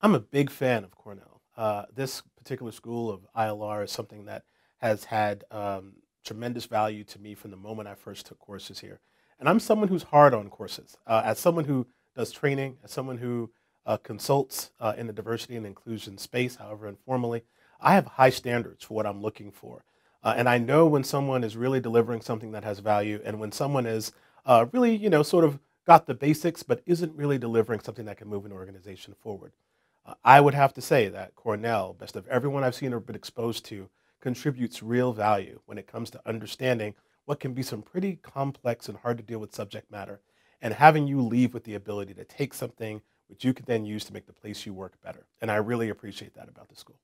I'm a big fan of Cornell. Uh, this particular school of ILR is something that has had um, tremendous value to me from the moment I first took courses here. And I'm someone who's hard on courses. Uh, as someone who does training, as someone who uh, consults uh, in the diversity and inclusion space, however informally, I have high standards for what I'm looking for. Uh, and I know when someone is really delivering something that has value and when someone is uh, really, you know, sort of got the basics but isn't really delivering something that can move an organization forward. I would have to say that Cornell, best of everyone I've seen or been exposed to, contributes real value when it comes to understanding what can be some pretty complex and hard to deal with subject matter and having you leave with the ability to take something which you can then use to make the place you work better. And I really appreciate that about the school.